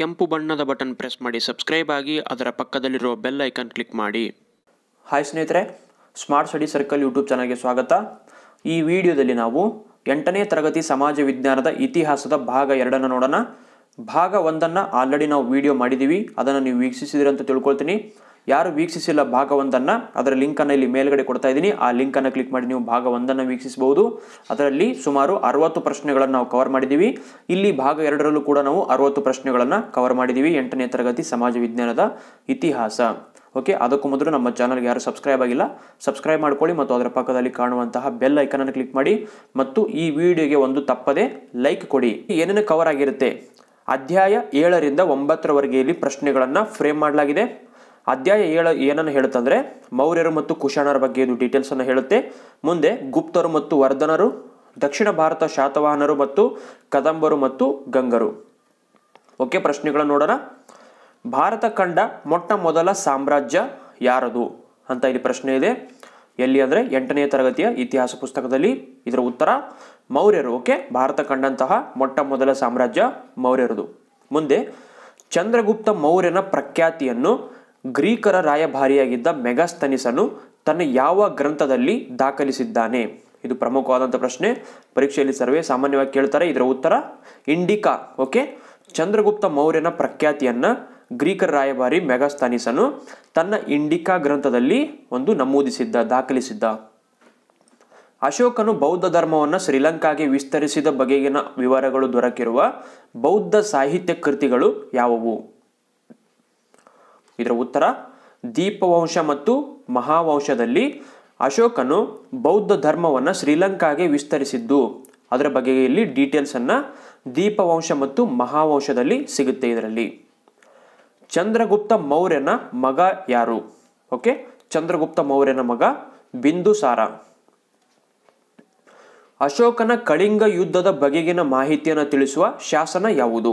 ಕೆಂಪು ಬಣ್ಣದ button press ಮಾಡಿ ಸಬ್ಸ್ಕ್ರೈಬ್ ಆಗಿ ಅದರ ಪಕ್ಕದಲ್ಲಿರೋ ಬೆಲ್ ಐಕನ್ ಕ್ಲಿಕ್ ಮಾಡಿ ಹಾಯ್ ಸ್ನೇಹಿತರೆ ಸ್ಮಾರ್ಟ್ ಸ್ಟಡಿ ಸರ್ಕಲ್ ಯೂಟ್ಯೂಬ್ ಚಾನಲ್ಗೆ ಸ್ವಾಗತ ಈ ವಿಡಿಯೋದಲ್ಲಿ ನಾವು ಎಂಟನೇ ತರಗತಿ ಸಮಾಜ ವಿಜ್ಞಾನದ ಇತಿಹಾಸದ ಭಾಗ ಎರಡನ್ನು ನೋಡೋಣ ಭಾಗ ಒಂದನ್ನು ಆಲ್ರೆಡಿ ನಾವು ವಿಡಿಯೋ ಮಾಡಿದ್ದೀವಿ ಅದನ್ನು ನೀವು ವೀಕ್ಷಿಸಿದಿರಿ ಅಂತ ತಿಳ್ಕೊಳ್ತೀನಿ ಯಾರು ವೀಕ್ಷಿಸಿಲ್ಲ ಭಾಗ ಒಂದನ್ನು ಅದರ ಲಿಂಕನ್ನು ಇಲ್ಲಿ ಮೇಲ್ಗಡೆ ಕೊಡ್ತಾ ಇದ್ದೀನಿ ಆ ಲಿಂಕನ್ನು ಕ್ಲಿಕ್ ಮಾಡಿ ನೀವು ಭಾಗ ಒಂದನ್ನು ವೀಕ್ಷಿಸಬಹುದು ಅದರಲ್ಲಿ ಸುಮಾರು ಅರವತ್ತು ಪ್ರಶ್ನೆಗಳನ್ನು ನಾವು ಕವರ್ ಮಾಡಿದ್ದೀವಿ ಇಲ್ಲಿ ಭಾಗ ಎರಡರಲ್ಲೂ ಕೂಡ ನಾವು ಅರವತ್ತು ಪ್ರಶ್ನೆಗಳನ್ನು ಕವರ್ ಮಾಡಿದ್ದೀವಿ ಎಂಟನೇ ತರಗತಿ ಸಮಾಜ ವಿಜ್ಞಾನದ ಇತಿಹಾಸ ಓಕೆ ಅದಕ್ಕೂ ಮೊದಲು ನಮ್ಮ ಚಾನಲ್ಗೆ ಯಾರು ಸಬ್ಸ್ಕ್ರೈಬ್ ಆಗಿಲ್ಲ ಸಬ್ಸ್ಕ್ರೈಬ್ ಮಾಡ್ಕೊಳ್ಳಿ ಮತ್ತು ಅದರ ಪಕ್ಕದಲ್ಲಿ ಕಾಣುವಂತಹ ಬೆಲ್ ಐಕನನ್ನು ಕ್ಲಿಕ್ ಮಾಡಿ ಮತ್ತು ಈ ವಿಡಿಯೋಗೆ ಒಂದು ತಪ್ಪದೆ ಲೈಕ್ ಕೊಡಿ ಏನೇನು ಕವರ್ ಆಗಿರುತ್ತೆ ಅಧ್ಯಾಯ ಏಳರಿಂದ ಒಂಬತ್ತರವರೆಗೆ ಇಲ್ಲಿ ಪ್ರಶ್ನೆಗಳನ್ನು ಫ್ರೇಮ್ ಮಾಡಲಾಗಿದೆ ಅಧ್ಯಾಯ ಏಳು ಏನನ್ನು ಹೇಳುತ್ತಂದ್ರೆ ಮೌರ್ಯರು ಮತ್ತು ಕುಶಾಣರ ಬಗ್ಗೆ ಇದು ಡೀಟೇಲ್ಸನ್ನು ಹೇಳುತ್ತೆ ಮುಂದೆ ಗುಪ್ತರು ಮತ್ತು ವರ್ಧನರು ದಕ್ಷಿಣ ಭಾರತ ಶಾತವಾಹನರು ಮತ್ತು ಕದಂಬರು ಮತ್ತು ಗಂಗರು ಓಕೆ ಪ್ರಶ್ನೆಗಳನ್ನು ನೋಡೋಣ ಭಾರತ ಕಂಡ ಮೊಟ್ಟ ಮೊದಲ ಸಾಮ್ರಾಜ್ಯ ಯಾರದು ಅಂತ ಇಲ್ಲಿ ಪ್ರಶ್ನೆ ಇದೆ ಎಲ್ಲಿ ಅಂದರೆ ಎಂಟನೇ ತರಗತಿಯ ಇತಿಹಾಸ ಪುಸ್ತಕದಲ್ಲಿ ಇದರ ಉತ್ತರ ಮೌರ್ಯರು ಓಕೆ ಭಾರತ ಕಂಡಂತಹ ಮೊಟ್ಟ ಮೊದಲ ಸಾಮ್ರಾಜ್ಯ ಮೌರ್ಯರದು ಮುಂದೆ ಚಂದ್ರಗುಪ್ತ ಮೌರ್ಯನ ಪ್ರಖ್ಯಾತಿಯನ್ನು ಗ್ರೀಕರ ರಾಯಭಾರಿಯಾಗಿದ್ದ ಮೆಗಾಸ್ತನಿಸನು ತನ್ನ ಯಾವ ಗ್ರಂಥದಲ್ಲಿ ದಾಖಲಿಸಿದ್ದಾನೆ ಇದು ಪ್ರಮುಖವಾದಂಥ ಪ್ರಶ್ನೆ ಪರೀಕ್ಷೆಯಲ್ಲಿ ಸರ್ವೇ ಸಾಮಾನ್ಯವಾಗಿ ಕೇಳ್ತಾರೆ ಇದರ ಉತ್ತರ ಇಂಡಿಕಾ ಓಕೆ ಚಂದ್ರಗುಪ್ತ ಮೌರ್ಯನ ಪ್ರಖ್ಯಾತಿಯನ್ನು ಗ್ರೀಕರ ರಾಯಭಾರಿ ಮೆಗಾಸ್ತನೀಸನು ತನ್ನ ಇಂಡಿಕಾ ಗ್ರಂಥದಲ್ಲಿ ಒಂದು ನಮೂದಿಸಿದ್ದ ದಾಖಲಿಸಿದ್ದ ಅಶೋಕನು ಬೌದ್ಧ ಧರ್ಮವನ್ನು ಶ್ರೀಲಂಕಾಗೆ ವಿಸ್ತರಿಸಿದ ಬಗೆಗಿನ ವಿವರಗಳು ದೊರಕಿರುವ ಬೌದ್ಧ ಸಾಹಿತ್ಯ ಕೃತಿಗಳು ಯಾವುವು ಇದರ ಉತ್ತರ ದೀಪವಂಶ ಮತ್ತು ಮಹಾವಂಶದಲ್ಲಿ ಅಶೋಕನು ಬೌದ್ಧ ಧರ್ಮವನ್ನು ಶ್ರೀಲಂಕಾಗೆ ವಿಸ್ತರಿಸಿದ್ದು ಅದರ ಬಗ್ಗೆ ಇಲ್ಲಿ ಡೀಟೇಲ್ಸನ್ನು ದೀಪವಂಶ ಮತ್ತು ಮಹಾವಂಶದಲ್ಲಿ ಸಿಗುತ್ತೆ ಇದರಲ್ಲಿ ಚಂದ್ರಗುಪ್ತ ಮೌರ್ಯನ ಮಗ ಯಾರು ಓಕೆ ಚಂದ್ರಗುಪ್ತ ಮೌರ್ಯನ ಮಗ ಬಿಂದುಸಾರ ಅಶೋಕನ ಕಳಿಂಗ ಯುದ್ಧದ ಬಗೆಗಿನ ಮಾಹಿತಿಯನ್ನು ತಿಳಿಸುವ ಶಾಸನ ಯಾವುದು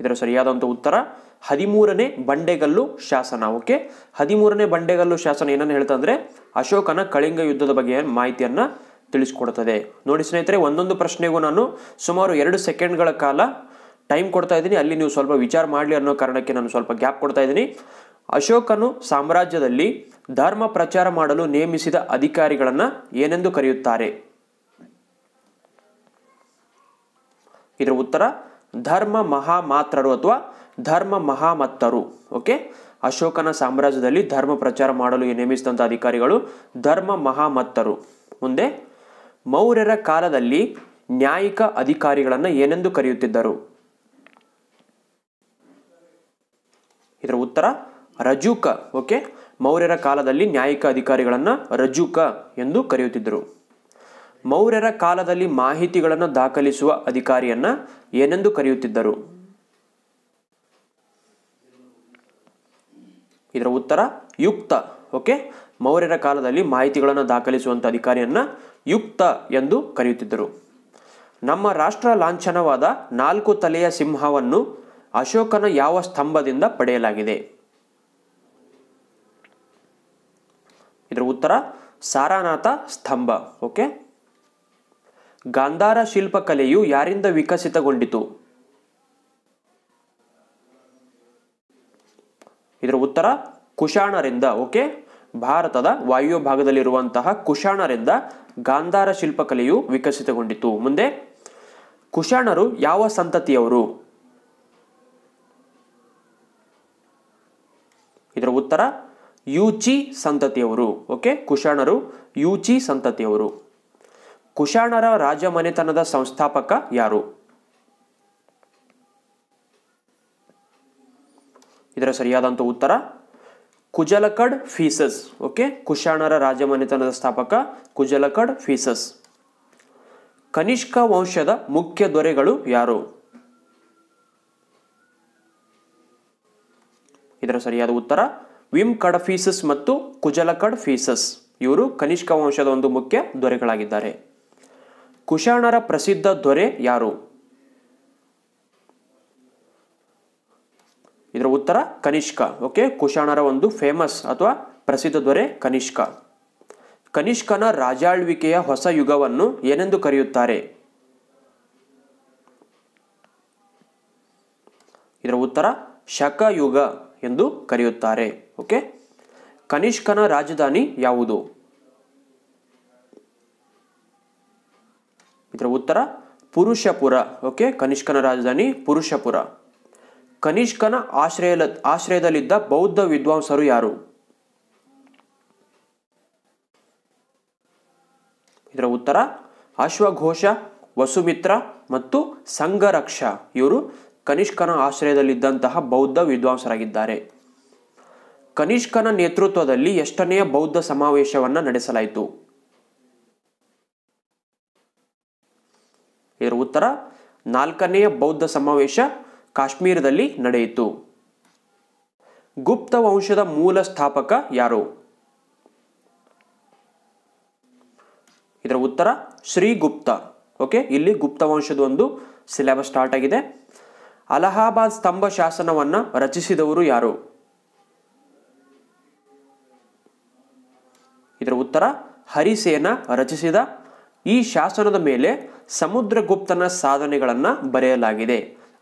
ಇದರ ಸರಿಯಾದಂಥ ಉತ್ತರ ಹದಿಮೂರನೇ ಬಂಡೆಗಲ್ಲು ಶಾಸನ ಓಕೆ ಹದಿಮೂರನೇ ಬಂಡೆಗಲ್ಲು ಶಾಸನ ಏನನ್ನು ಹೇಳ್ತಂದ್ರೆ ಅಶೋಕನ ಕಳಿಂಗ ಯುದ್ಧದ ಬಗ್ಗೆ ಮಾಹಿತಿಯನ್ನು ತಿಳಿಸ್ಕೊಡ್ತದೆ ನೋಡಿ ಸ್ನೇಹಿತರೆ ಒಂದೊಂದು ಪ್ರಶ್ನೆಗೂ ನಾನು ಸುಮಾರು ಎರಡು ಸೆಕೆಂಡ್ಗಳ ಕಾಲ ಟೈಮ್ ಕೊಡ್ತಾ ಇದ್ದೀನಿ ಅಲ್ಲಿ ನೀವು ಸ್ವಲ್ಪ ವಿಚಾರ ಮಾಡಲಿ ಅನ್ನೋ ಕಾರಣಕ್ಕೆ ನಾನು ಸ್ವಲ್ಪ ಗ್ಯಾಪ್ ಕೊಡ್ತಾ ಇದ್ದೀನಿ ಅಶೋಕನು ಸಾಮ್ರಾಜ್ಯದಲ್ಲಿ ಧರ್ಮ ಪ್ರಚಾರ ಮಾಡಲು ನೇಮಿಸಿದ ಅಧಿಕಾರಿಗಳನ್ನು ಏನೆಂದು ಕರೆಯುತ್ತಾರೆ ಇದರ ಉತ್ತರ ಧರ್ಮ ಮಹಾಮಾತ್ರರು ಅಥವಾ ಧರ್ಮ ಮಹಾಮತ್ತರು ಓಕೆ ಅಶೋಕನ ಸಾಮ್ರಾಜ್ಯದಲ್ಲಿ ಧರ್ಮ ಪ್ರಚಾರ ಮಾಡಲು ನೇಮಿಸಿದಂಥ ಅಧಿಕಾರಿಗಳು ಧರ್ಮ ಮಹಾಮತ್ತರು ಮುಂದೆ ಮೌರ್ಯರ ಕಾಲದಲ್ಲಿ ನ್ಯಾಯಿಕ ಅಧಿಕಾರಿಗಳನ್ನು ಏನೆಂದು ಕರೆಯುತ್ತಿದ್ದರು ಇದರ ಉತ್ತರ ರಜುಕ ಓಕೆ ಮೌರ್ಯರ ಕಾಲದಲ್ಲಿ ನ್ಯಾಯಿಕ ಅಧಿಕಾರಿಗಳನ್ನು ರಜುಕ ಎಂದು ಕರೆಯುತ್ತಿದ್ದರು ಮೌರ್ಯರ ಕಾಲದಲ್ಲಿ ಮಾಹಿತಿಗಳನ್ನು ದಾಖಲಿಸುವ ಅಧಿಕಾರಿಯನ್ನ ಏನೆಂದು ಕರೆಯುತ್ತಿದ್ದರು ಇದರ ಉತ್ತರ ಯುಕ್ತ ಓಕೆ ಮೌರ್ಯರ ಕಾಲದಲ್ಲಿ ಮಾಹಿತಿಗಳನ್ನು ದಾಖಲಿಸುವಂಥ ಅಧಿಕಾರಿಯನ್ನ ಯುಕ್ತ ಎಂದು ಕರೆಯುತ್ತಿದ್ದರು ನಮ್ಮ ರಾಷ್ಟ್ರ ಲಾಂಛನವಾದ ನಾಲ್ಕು ತಲೆಯ ಸಿಂಹವನ್ನು ಅಶೋಕನ ಯಾವ ಸ್ತಂಭದಿಂದ ಪಡೆಯಲಾಗಿದೆ ಇದರ ಉತ್ತರ ಸಾರಾನಾಥ ಸ್ತಂಭ ಓಕೆ ಗಾಂಧಾರ ಶಿಲ್ಪಕಲೆಯು ಯಾರಿಂದ ವಿಕಸಿತಗೊಂಡಿತು ಇದರ ಉತ್ತರ ಕುಶಾಣರಿಂದ ಓಕೆ ಭಾರತದ ವಾಯುವ್ಯ ಭಾಗದಲ್ಲಿರುವಂತಹ ಕುಶಾಣರಿಂದ ಗಾಂಧಾರ ಶಿಲ್ಪಕಲೆಯು ವಿಕಸಿತಗೊಂಡಿತು ಮುಂದೆ ಕುಶಾಣರು ಯಾವ ಸಂತತಿಯವರು ಇದರ ಉತ್ತರ ಯೂಚಿ ಸಂತತಿಯವರು ಓಕೆ ಕುಶಾಣರು ಯೂಚಿ ಸಂತತಿಯವರು ಕುಶಾಣರ ರಾಜಮನೆತನದ ಸಂಸ್ಥಾಪಕ ಯಾರು ಇದರ ಸರಿಯಾದಂಥ ಉತ್ತರ ಕುಜಲಕಡ್ ಫೀಸಸ್ ಓಕೆ ಕುಶಾಣರ ರಾಜಮನೆತನದ ಸ್ಥಾಪಕ ಕುಜಲಕಡ್ ಫೀಸಸ್ ಕನಿಷ್ಕ ವಂಶದ ಮುಖ್ಯ ದೊರೆಗಳು ಯಾರು ಇದರ ಸರಿಯಾದ ಉತ್ತರ ವಿಮ್ ಕಡ್ ಫೀಸಸ್ ಮತ್ತು ಕುಜಲಕಡ್ ಫೀಸಸ್ ಇವರು ಕನಿಷ್ಕ ವಂಶದ ಒಂದು ಮುಖ್ಯ ದೊರೆಗಳಾಗಿದ್ದಾರೆ ಕುಶಾಣರ ಪ್ರಸಿದ್ಧ ದೊರೆ ಯಾರು ಇದರ ಉತ್ತರ ಕನಿಷ್ಕ ಓಕೆ ಕುಶಾಣರ ಒಂದು ಫೇಮಸ್ ಅಥವಾ ಪ್ರಸಿದ್ಧ ದೊರೆ ಕನಿಷ್ಕ ಕನಿಷ್ಕನ ರಾಜಾಳ್ವಿಕೆಯ ಹೊಸ ಯುಗವನ್ನು ಏನೆಂದು ಕರೆಯುತ್ತಾರೆ ಇದರ ಉತ್ತರ ಶಕಯುಗ ಎಂದು ಕರೆಯುತ್ತಾರೆ ಓಕೆ ಕನಿಷ್ಕನ ರಾಜಧಾನಿ ಯಾವುದು ಇದರ ಉತ್ತರ ಪುರುಷಪುರ ಓಕೆ ಕನಿಷ್ಕನ ರಾಜಧಾನಿ ಪುರುಷಪುರ ಕನಿಷ್ಕನ ಆಶ್ರಯ ಆಶ್ರಯದಲ್ಲಿದ್ದ ಬೌದ್ಧ ವಿದ್ವಾಂಸರು ಯಾರು ಇದರ ಉತ್ತರ ಅಶ್ವಘೋಷ ವಸುಮಿತ್ರ ಮತ್ತು ಸಂಘರಕ್ಷ ಇವರು ಕನಿಷ್ಕನ ಆಶ್ರಯದಲ್ಲಿದ್ದಂತಹ ಬೌದ್ಧ ವಿದ್ವಾಂಸರಾಗಿದ್ದಾರೆ ಕನಿಷ್ಕನ ನೇತೃತ್ವದಲ್ಲಿ ಎಷ್ಟನೆಯ ಬೌದ್ಧ ಸಮಾವೇಶವನ್ನ ನಡೆಸಲಾಯಿತು ಇದರ ಉತ್ತರ ನಾಲ್ಕನೆಯ ಬೌದ್ಧ ಸಮಾವೇಶ ಕಾಶ್ಮೀರದಲ್ಲಿ ನಡೆಯಿತು ಗುಪ್ತ ವಂಶದ ಮೂಲ ಸ್ಥಾಪಕ ಯಾರು ಇದರ ಉತ್ತರ ಶ್ರೀಗುಪ್ತ ಓಕೆ ಇಲ್ಲಿ ಗುಪ್ತ ವಂಶದ ಒಂದು ಸಿಲೆಬಸ್ ಸ್ಟಾರ್ಟ್ ಆಗಿದೆ ಅಲಹಾಬಾದ್ ಸ್ತಂಭ ಶಾಸನವನ್ನು ರಚಿಸಿದವರು ಯಾರು ಇದರ ಉತ್ತರ ಹರಿಸೇನ ರಚಿಸಿದ ಈ ಶಾಸನದ ಮೇಲೆ ಸಮುದ್ರಗುಪ್ತನ ಸಾಧನೆಗಳನ್ನು ಬರೆಯಲಾಗಿದೆ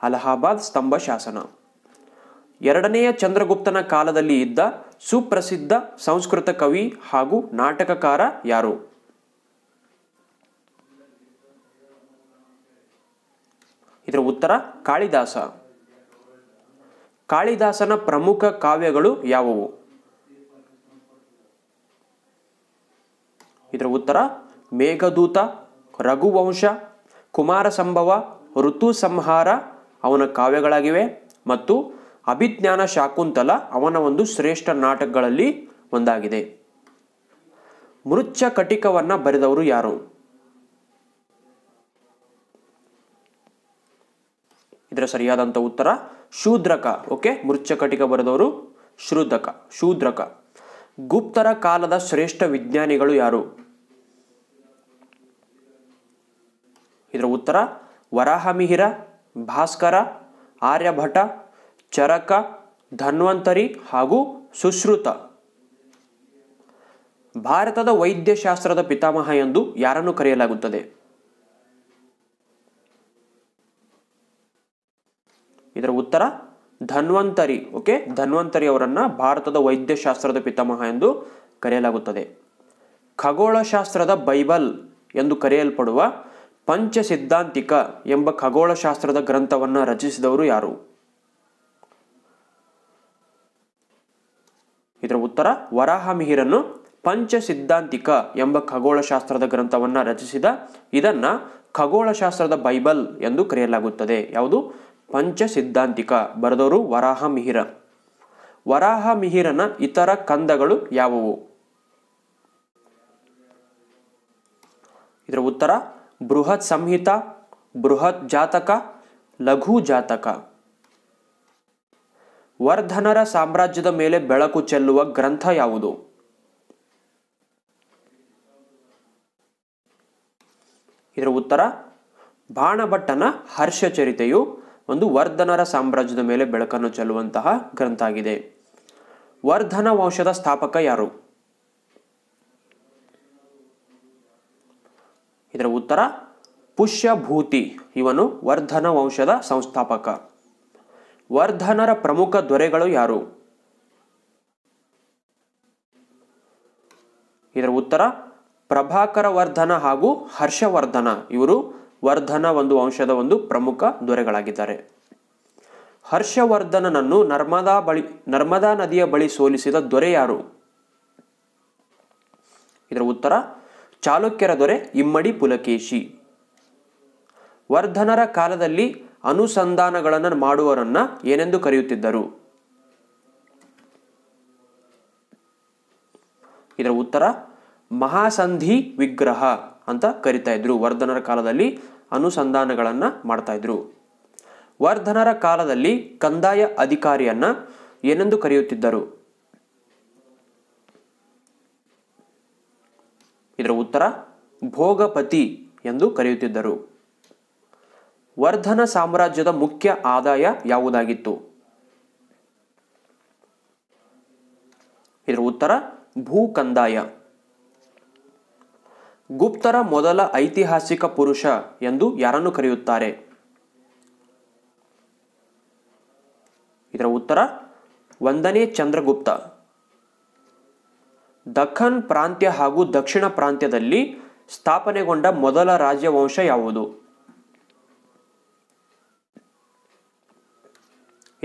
ಅಲಹಾಬಾದ್ ಸ್ತಂಭ ಶಾಸನ ಎರಡನೆಯ ಚಂದ್ರಗುಪ್ತನ ಕಾಲದಲ್ಲಿ ಇದ್ದ ಸುಪ್ರಸಿದ್ಧ ಸಂಸ್ಕೃತ ಕವಿ ಹಾಗೂ ನಾಟಕಕಾರ ಯಾರು ಇದರ ಉತ್ತರ ಕಾಳಿದಾಸ ಕಾಳಿದಾಸನ ಪ್ರಮುಖ ಕಾವ್ಯಗಳು ಯಾವುವು ಇದರ ಉತ್ತರ ಮೇಘದೂತ ರಘುವಂಶ ಕುಮಾರ ಸಂಭವ ಋತು ಸಂಹಾರ ಅವನ ಕಾವ್ಯಗಳಾಗಿವೆ ಮತ್ತು ಅಭಿಜ್ಞಾನ ಶಾಕುಂತಲ ಅವನ ಒಂದು ಶ್ರೇಷ್ಠ ನಾಟಕಗಳಲ್ಲಿ ಒಂದಾಗಿದೆ ಮೃಚ್ಛ ಬರೆದವರು ಯಾರು ಇದರ ಸರಿಯಾದಂಥ ಉತ್ತರ ಶೂದ್ರಕ ಓಕೆ ಮೃಚ್ಛ ಕಟಿಕ ಬರೆದವರು ಶೂದ್ರಕ ಶೂದ್ರಕ ಗುಪ್ತರ ಕಾಲದ ಶ್ರೇಷ್ಠ ವಿಜ್ಞಾನಿಗಳು ಯಾರು ಇದರ ಉತ್ತರ ವರಾಹಮಿಹಿರ ಭಾಸ್ಕರ ಆರ್ಯಭಟ ಚರಕ ಧನ್ವಂತರಿ ಹಾಗೂ ಸುಶ್ರುತ ಭಾರತದ ವೈದ್ಯಶಾಸ್ತ್ರದ ಪಿತಾಮಹ ಎಂದು ಯಾರನ್ನು ಕರೆಯಲಾಗುತ್ತದೆ ಇದರ ಉತ್ತರ ಧನ್ವಂತರಿ ಓಕೆ ಧನ್ವಂತರಿ ಅವರನ್ನ ಭಾರತದ ವೈದ್ಯಶಾಸ್ತ್ರದ ಪಿತಾಮಹ ಎಂದು ಕರೆಯಲಾಗುತ್ತದೆ ಖಗೋಳಶಾಸ್ತ್ರದ ಬೈಬಲ್ ಎಂದು ಕರೆಯಲ್ಪಡುವ ಪಂಚ ಸಿದ್ಧಾಂತಿಕ ಎಂಬ ಖಗೋಳಶಾಸ್ತ್ರದ ಗ್ರಂಥವನ್ನು ರಚಿಸಿದವರು ಯಾರು ಇದರ ಉತ್ತರ ವರಾಹ ಮಿಹಿರನ್ನು ಪಂಚ ಸಿದ್ಧಾಂತಿಕ ಎಂಬ ಖಗೋಳಶಾಸ್ತ್ರದ ಗ್ರಂಥವನ್ನು ರಚಿಸಿದ ಇದನ್ನ ಖಗೋಳಶಾಸ್ತ್ರದ ಬೈಬಲ್ ಎಂದು ಕರೆಯಲಾಗುತ್ತದೆ ಯಾವುದು ಪಂಚ ಸಿದ್ಧಾಂತಿಕ ಬರೆದವರು ವರಾಹ ಮಿಹಿರ ವರಾಹ ಮಿಹಿರನ ಇತರ ಕಂದಗಳು ಯಾವುವು ಇದರ ಉತ್ತರ ಬೃಹತ್ ಸಂಹಿತ ಬೃಹತ್ ಜಾತಕ ಲಘು ಜಾತಕ ವರ್ಧನರ ಸಾಮ್ರಾಜ್ಯದ ಮೇಲೆ ಬೆಳಕು ಚೆಲ್ಲುವ ಗ್ರಂಥ ಯಾವುದು ಇದರ ಉತ್ತರ ಬಾಣಭಟ್ಟನ ಹರ್ಷಚರಿತೆಯು ಒಂದು ವರ್ಧನರ ಸಾಮ್ರಾಜ್ಯದ ಮೇಲೆ ಬೆಳಕನ್ನು ಚೆಲ್ಲುವಂತಹ ಗ್ರಂಥ ಆಗಿದೆ ವರ್ಧನ ವಂಶದ ಸ್ಥಾಪಕ ಯಾರು ಇದರ ಉತ್ತರ ಪುಷ್ಯಭೂತಿ ಇವನು ವರ್ಧನ ವಂಶದ ಸಂಸ್ಥಾಪಕ ವರ್ಧನರ ಪ್ರಮುಖ ದೊರೆಗಳು ಯಾರು ಇದರ ಉತ್ತರ ಪ್ರಭಾಕರ ವರ್ಧನ ಹಾಗೂ ಹರ್ಷವರ್ಧನ ಇವರು ವರ್ಧನ ಒಂದು ವಂಶದ ಒಂದು ಪ್ರಮುಖ ದೊರೆಗಳಾಗಿದ್ದಾರೆ ಹರ್ಷವರ್ಧನನನ್ನು ನರ್ಮದಾ ಬಳಿ ನರ್ಮದಾ ನದಿಯ ಬಳಿ ಸೋಲಿಸಿದ ದೊರೆ ಯಾರು ಇದರ ಉತ್ತರ ಚಾಲುಕ್ಯರ ದೊರೆ ಇಮ್ಮಡಿ ಪುಲಕೇಶಿ ವರ್ಧನರ ಕಾಲದಲ್ಲಿ ಅನುಸಂಧಾನಗಳನ್ನು ಮಾಡುವರನ್ನ ಏನೆಂದು ಕರೆಯುತ್ತಿದ್ದರು ಇದರ ಉತ್ತರ ಮಹಾಸಂಧಿ ವಿಗ್ರಹ ಅಂತ ಕರಿತಾ ಇದ್ರು ವರ್ಧನರ ಕಾಲದಲ್ಲಿ ಅನುಸಂಧಾನಗಳನ್ನ ಮಾಡ್ತಾ ಇದ್ರು ವರ್ಧನರ ಕಾಲದಲ್ಲಿ ಕಂದಾಯ ಅಧಿಕಾರಿಯನ್ನ ಏನೆಂದು ಕರೆಯುತ್ತಿದ್ದರು ಇದರ ಉತ್ತರ ಭೋಗಪತಿ ಎಂದು ಕರೆಯುತ್ತಿದ್ದರು ವರ್ಧನ ಸಾಮ್ರಾಜ್ಯದ ಮುಖ್ಯ ಆದಾಯ ಯಾವುದಾಗಿತ್ತು ಇದರ ಉತ್ತರ ಭೂಕಂದಾಯ ಗುಪ್ತರ ಮೊದಲ ಐತಿಹಾಸಿಕ ಪುರುಷ ಎಂದು ಯಾರನ್ನು ಕರೆಯುತ್ತಾರೆ ಇದರ ಉತ್ತರ ಒಂದನೇ ಚಂದ್ರಗುಪ್ತ ದಖನ್ ಪ್ರಾಂತ್ಯ ಹಾಗೂ ದಕ್ಷಿಣ ಪ್ರಾಂತ್ಯದಲ್ಲಿ ಸ್ಥಾಪನೆಗೊಂಡ ಮೊದಲ ರಾಜವಂಶ ಯಾವುದು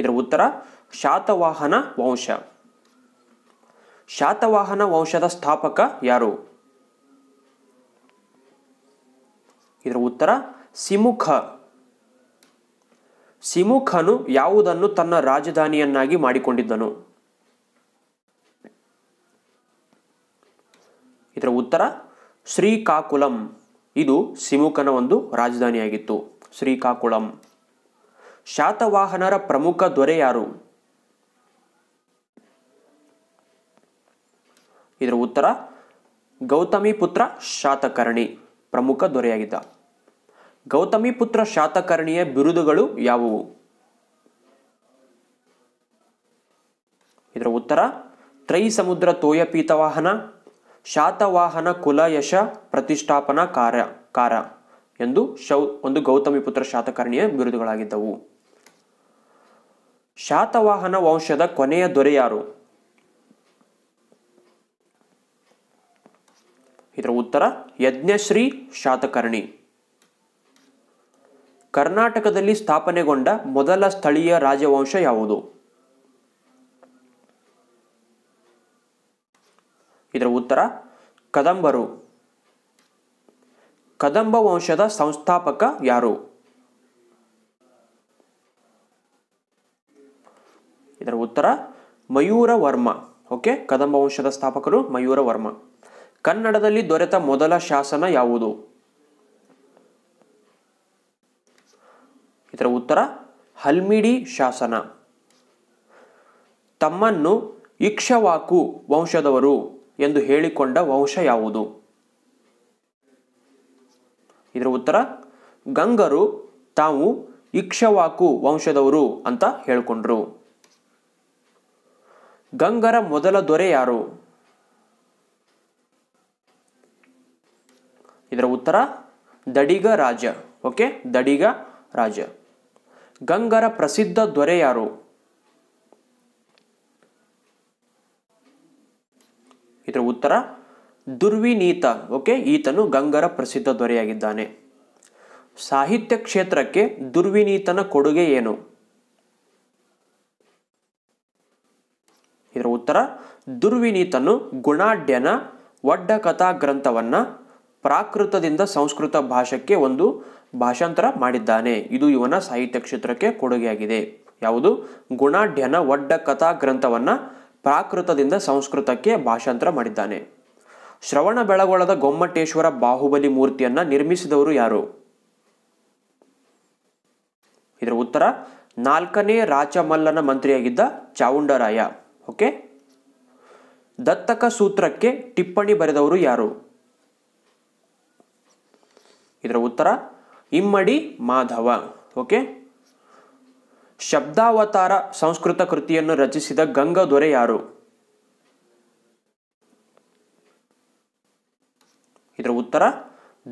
ಇದರ ಉತ್ತರ ಶಾತವಾಹನ ವಂಶ ಶಾತವಾಹನ ವಂಶದ ಸ್ಥಾಪಕ ಯಾರು ಇದರ ಉತ್ತರ ಸಿಮುಖ ಸಿಮುಖನು ಯಾವುದನ್ನು ತನ್ನ ರಾಜಧಾನಿಯನ್ನಾಗಿ ಮಾಡಿಕೊಂಡಿದ್ದನು ಇದರ ಉತ್ತರ ಶ್ರೀಕಾಕುಲಂ ಇದು ಸಿಮುಖನ ಒಂದು ರಾಜಧಾನಿಯಾಗಿತ್ತು ಶ್ರೀಕಾಕುಳಂ ಶಾತವಾಹನರ ಪ್ರಮುಖ ದೊರೆ ಯಾರು ಇದರ ಉತ್ತರ ಗೌತಮಿ ಪುತ್ರ ಶಾತಕರ್ಣಿ ಪ್ರಮುಖ ದೊರೆಯಾಗಿದ್ದ ಗೌತಮಿ ಪುತ್ರ ಶಾತಕರ್ಣಿಯ ಬಿರುದುಗಳು ಯಾವುವು ಇದರ ಉತ್ತರ ತ್ರೈ ಸಮುದ್ರ ತೋಯ ವಾಹನ ಶಾತವಾಹನ ಕುಲ ಯಶ ಪ್ರತಿಷ್ಠಾಪನಾ ಕಾರ್ಯ ಕಾರ ಎಂದು ಶೌ ಒಂದು ಗೌತಮಿ ಪುತ್ರ ಶಾತಕರ್ಣಿಯ ಬಿರುದುಗಳಾಗಿದ್ದವು ಶಾತವಾಹನ ವಂಶದ ಕೊನೆಯ ದೊರೆ ಯಾರು ಇದರ ಉತ್ತರ ಯಜ್ಞಶ್ರೀ ಶಾತಕರ್ಣಿ ಕರ್ನಾಟಕದಲ್ಲಿ ಸ್ಥಾಪನೆಗೊಂಡ ಮೊದಲ ಸ್ಥಳೀಯ ರಾಜವಂಶ ಯಾವುದು ಇದರ ಉತ್ತರ ಕದಂಬರು ಕದಂಬ ವಂಶದ ಸಂಸ್ಥಾಪಕ ಯಾರು ಇದರ ಉತ್ತರ ಮಯೂರ ವರ್ಮ ಓಕೆ ಕದಂಬ ವಂಶದ ಸ್ಥಾಪಕರು ಮಯೂರ ವರ್ಮ ಕನ್ನಡದಲ್ಲಿ ದೊರೆತ ಮೊದಲ ಶಾಸನ ಯಾವುದು ಇದರ ಉತ್ತರ ಹಲ್ಮಿಡಿ ಶಾಸನ ತಮ್ಮನ್ನು ಇಕ್ಷವಾಕು ವಂಶದವರು ಎಂದು ಹೇಳಿಕೊಂಡ ವಂಶ ಯಾವುದು ಇದರ ಉತ್ತರ ಗಂಗರು ತಾವು ಇಕ್ಷವಾಕು ವಂಶದವರು ಅಂತ ಹೇಳಿಕೊಂಡ್ರು ಗಂಗರ ಮೊದಲ ದೊರೆ ಯಾರು ಇದರ ಉತ್ತರ ದಡಿಗ ರಾಜ ಓಕೆ ದಡಿಗ ರಾಜ ಗಂಗರ ಪ್ರಸಿದ್ಧ ದೊರೆ ಯಾರು ಇದರ ಉತ್ತರ ದುರ್ವಿನೀತ ಓಕೆ ಈತನು ಗಂಗರ ಪ್ರಸಿದ್ಧ ದೊರೆಯಾಗಿದ್ದಾನೆ ಸಾಹಿತ್ಯ ಕ್ಷೇತ್ರಕ್ಕೆ ದುರ್ವಿನೀತನ ಕೊಡುಗೆ ಏನು ಇದರ ಉತ್ತರ ದುರ್ವಿನೀತನು ಗುಣಾಢ್ಯನ ಒಡ್ಡ ಕಥಾ ಗ್ರಂಥವನ್ನ ಪ್ರಾಕೃತದಿಂದ ಸಂಸ್ಕೃತ ಭಾಷಕ್ಕೆ ಒಂದು ಭಾಷಾಂತರ ಮಾಡಿದ್ದಾನೆ ಇದು ಇವನ ಸಾಹಿತ್ಯ ಕ್ಷೇತ್ರಕ್ಕೆ ಕೊಡುಗೆಯಾಗಿದೆ ಯಾವುದು ಗುಣಾಢ್ಯನ ಒಡ್ಡ ಕಥಾ ಗ್ರಂಥವನ್ನ ಪ್ರಾಕೃತದಿಂದ ಸಂಸ್ಕೃತಕ್ಕೆ ಭಾಷಾಂತರ ಮಾಡಿದ್ದಾನೆ ಶ್ರವಣ ಬೆಳಗೊಳದ ಗೊಮ್ಮಟೇಶ್ವರ ಬಾಹುಬಲಿ ಮೂರ್ತಿಯನ್ನ ನಿರ್ಮಿಸಿದವರು ಯಾರು ಇದರ ಉತ್ತರ ನಾಲ್ಕನೇ ರಾಚಮಲ್ಲನ ಮಂತ್ರಿಯಾಗಿದ್ದ ಚಾವುಂಡರಾಯ ಓಕೆ ದತ್ತಕ ಸೂತ್ರಕ್ಕೆ ಟಿಪ್ಪಣಿ ಬರೆದವರು ಯಾರು ಇದರ ಉತ್ತರ ಇಮ್ಮಡಿ ಮಾಧವ ಓಕೆ ಶಬ್ದಾವತಾರ ಸಂಸ್ಕೃತ ಕೃತಿಯನ್ನು ರಚಿಸಿದ ದೊರೆ ಯಾರು ಇದರ ಉತ್ತರ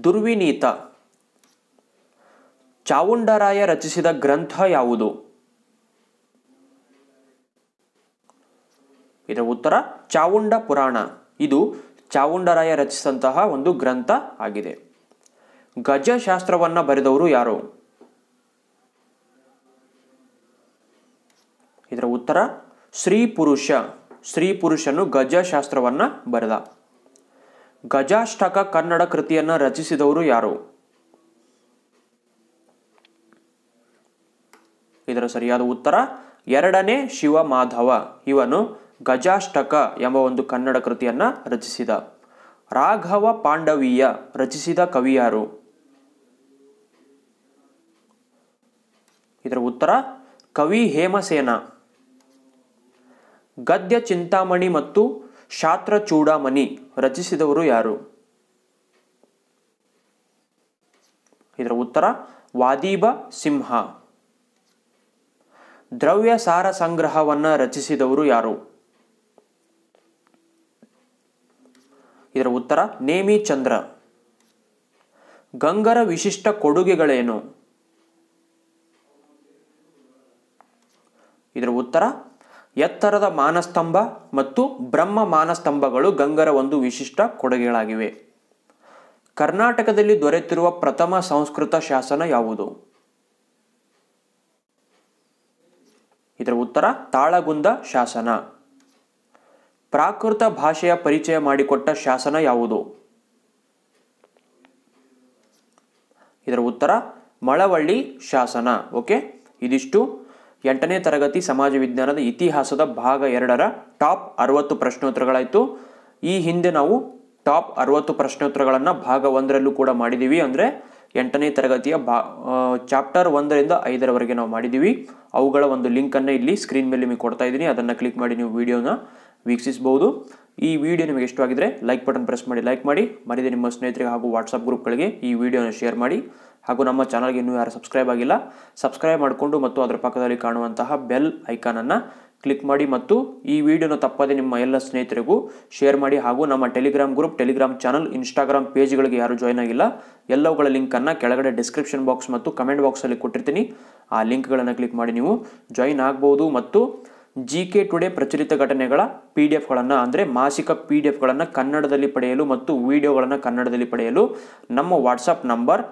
ದುರ್ವಿನೀತ ಚಾವುಂಡರಾಯ ರಚಿಸಿದ ಗ್ರಂಥ ಯಾವುದು ಇದರ ಉತ್ತರ ಚಾವುಂಡ ಪುರಾಣ ಇದು ಚಾವುಂಡರಾಯ ರಚಿಸಿದಂತಹ ಒಂದು ಗ್ರಂಥ ಆಗಿದೆ ಗಜಶಾಸ್ತ್ರವನ್ನು ಬರೆದವರು ಯಾರು ಇದರ ಉತ್ತರ ಶ್ರೀ ಪುರುಷ ಶ್ರೀ ಪುರುಷನು ಗಜಶಾಸ್ತ್ರವನ್ನು ಬರೆದ ಗಜಾಷ್ಟಕ ಕನ್ನಡ ಕೃತಿಯನ್ನು ರಚಿಸಿದವರು ಯಾರು ಇದರ ಸರಿಯಾದ ಉತ್ತರ ಎರಡನೇ ಶಿವ ಮಾಧವ ಇವನು ಗಜಾಷ್ಟಕ ಎಂಬ ಒಂದು ಕನ್ನಡ ಕೃತಿಯನ್ನ ರಚಿಸಿದ ರಾಘವ ಪಾಂಡವೀಯ ರಚಿಸಿದ ಕವಿ ಯಾರು ಇದರ ಉತ್ತರ ಕವಿ ಹೇಮಸೇನ ಗದ್ಯ ಚಿಂತಾಮಣಿ ಮತ್ತು ಶಾತ್ರ ಚೂಡಾಮಣಿ ರಚಿಸಿದವರು ಯಾರು ಇದರ ಉತ್ತರ ವಾದೀಬ ಸಿಂಹ ದ್ರವ್ಯ ಸಾರ ಸಂಗ್ರಹವನ್ನು ರಚಿಸಿದವರು ಯಾರು ಇದರ ಉತ್ತರ ನೇಮಿ ಚಂದ್ರ ಗಂಗರ ವಿಶಿಷ್ಟ ಕೊಡುಗೆಗಳೇನು ಇದರ ಉತ್ತರ ಎತ್ತರದ ಮಾನಸ್ತಂಭ ಮತ್ತು ಬ್ರಹ್ಮ ಮಾನಸ್ತಂಭಗಳು ಗಂಗರ ಒಂದು ವಿಶಿಷ್ಟ ಕೊಡುಗೆಗಳಾಗಿವೆ ಕರ್ನಾಟಕದಲ್ಲಿ ದೊರೆತಿರುವ ಪ್ರಥಮ ಸಂಸ್ಕೃತ ಶಾಸನ ಯಾವುದು ಇದರ ಉತ್ತರ ತಾಳಗುಂದ ಶಾಸನ ಪ್ರಾಕೃತ ಭಾಷೆಯ ಪರಿಚಯ ಮಾಡಿಕೊಟ್ಟ ಶಾಸನ ಯಾವುದು ಇದರ ಉತ್ತರ ಮಳವಳ್ಳಿ ಶಾಸನ ಓಕೆ ಇದಿಷ್ಟು ಎಂಟನೇ ತರಗತಿ ಸಮಾಜ ವಿಜ್ಞಾನದ ಇತಿಹಾಸದ ಭಾಗ ಎರಡರ ಟಾಪ್ ಅರವತ್ತು ಪ್ರಶ್ನೋತ್ತರಗಳಾಯಿತು ಈ ಹಿಂದೆ ನಾವು ಟಾಪ್ ಅರವತ್ತು ಪ್ರಶ್ನೋತ್ತರಗಳನ್ನು ಭಾಗ ಒಂದರಲ್ಲೂ ಕೂಡ ಮಾಡಿದ್ದೀವಿ ಅಂದರೆ ಎಂಟನೇ ತರಗತಿಯ ಬಾ ಚಾಪ್ಟರ್ ಒಂದರಿಂದ ಐದರವರೆಗೆ ನಾವು ಮಾಡಿದ್ದೀವಿ ಅವುಗಳ ಒಂದು ಲಿಂಕನ್ನು ಇಲ್ಲಿ ಸ್ಕ್ರೀನ್ ಮೇಲೆ ನಿಮಗೆ ಕೊಡ್ತಾ ಇದ್ದೀನಿ ಅದನ್ನು ಕ್ಲಿಕ್ ಮಾಡಿ ನೀವು ವಿಡಿಯೋನ ವೀಕ್ಷಿಸಬಹುದು ಈ ವಿಡಿಯೋ ನಿಮಗೆ ಇಷ್ಟವಾಗಿದ್ದರೆ ಲೈಕ್ ಬಟನ್ ಪ್ರೆಸ್ ಮಾಡಿ ಲೈಕ್ ಮಾಡಿ ಮರಿದೆ ನಿಮ್ಮ ಸ್ನೇಹಿತರಿಗೆ ಹಾಗೂ ವಾಟ್ಸಪ್ ಗ್ರೂಪ್ಗಳಿಗೆ ಈ ವಿಡಿಯೋನ ಶೇರ್ ಮಾಡಿ ಹಾಗೂ ನಮ್ಮ ಚಾನಲ್ಗೆ ಇನ್ನೂ ಯಾರು ಸಬ್ಸ್ಕ್ರೈಬ್ ಆಗಿಲ್ಲ ಸಬ್ಸ್ಕ್ರೈಬ್ ಮಾಡಿಕೊಂಡು ಮತ್ತು ಅದರ ಪಕ್ಕದಲ್ಲಿ ಕಾಣುವಂತಹ ಬೆಲ್ ಐಕಾನನ್ನು ಕ್ಲಿಕ್ ಮಾಡಿ ಮತ್ತು ಈ ವಿಡಿಯೋನ ತಪ್ಪದೆ ನಿಮ್ಮ ಎಲ್ಲ ಸ್ನೇಹಿತರಿಗೂ ಶೇರ್ ಮಾಡಿ ಹಾಗೂ ನಮ್ಮ Telegram group Telegram channel Instagram ಪೇಜ್ಗಳಿಗೆ ಯಾರು ಜಾಯ್ನ್ ಆಗಿಲ್ಲ ಎಲ್ಲವುಗಳ ಲಿಂಕನ್ನು ಕೆಳಗಡೆ ಡಿಸ್ಕ್ರಿಪ್ಷನ್ ಬಾಕ್ಸ್ ಮತ್ತು ಕಮೆಂಟ್ ಬಾಕ್ಸಲ್ಲಿ ಕೊಟ್ಟಿರ್ತೀನಿ ಆ ಲಿಂಕ್ಗಳನ್ನು ಕ್ಲಿಕ್ ಮಾಡಿ ನೀವು ಜಾಯಿನ್ ಆಗ್ಬೋದು ಮತ್ತು ಜಿ ಕೆ ಟುಡೇ ಪ್ರಚಲಿತ ಘಟನೆಗಳ ಪಿ ಡಿ ಎಫ್ಗಳನ್ನು ಅಂದರೆ ಮಾಸಿಕ ಪಿ ಡಿ ಎಫ್ಗಳನ್ನು ಕನ್ನಡದಲ್ಲಿ ಪಡೆಯಲು ಮತ್ತು ವಿಡಿಯೋಗಳನ್ನು ಕನ್ನಡದಲ್ಲಿ ಪಡೆಯಲು ನಮ್ಮ WhatsApp number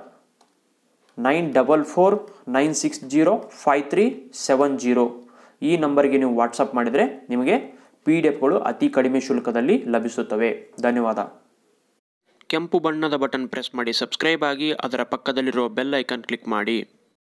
nine double four nine six zero five three seven zero ಈ ನಂಬರ್ಗೆ ನೀವು ವಾಟ್ಸಪ್ ಮಾಡಿದರೆ ನಿಮಗೆ ಪಿ ಡಿ ಎಫ್ಗಳು ಅತಿ ಕಡಿಮೆ ಶುಲ್ಕದಲ್ಲಿ ಲಭಿಸುತ್ತವೆ ಧನ್ಯವಾದ ಕೆಂಪು ಬಣ್ಣದ ಬಟನ್ ಪ್ರೆಸ್ ಮಾಡಿ ಸಬ್ಸ್ಕ್ರೈಬ್ ಆಗಿ ಅದರ ಪಕ್ಕದಲ್ಲಿರುವ ಬೆಲ್ ಐಕನ್ ಕ್ಲಿಕ್ ಮಾಡಿ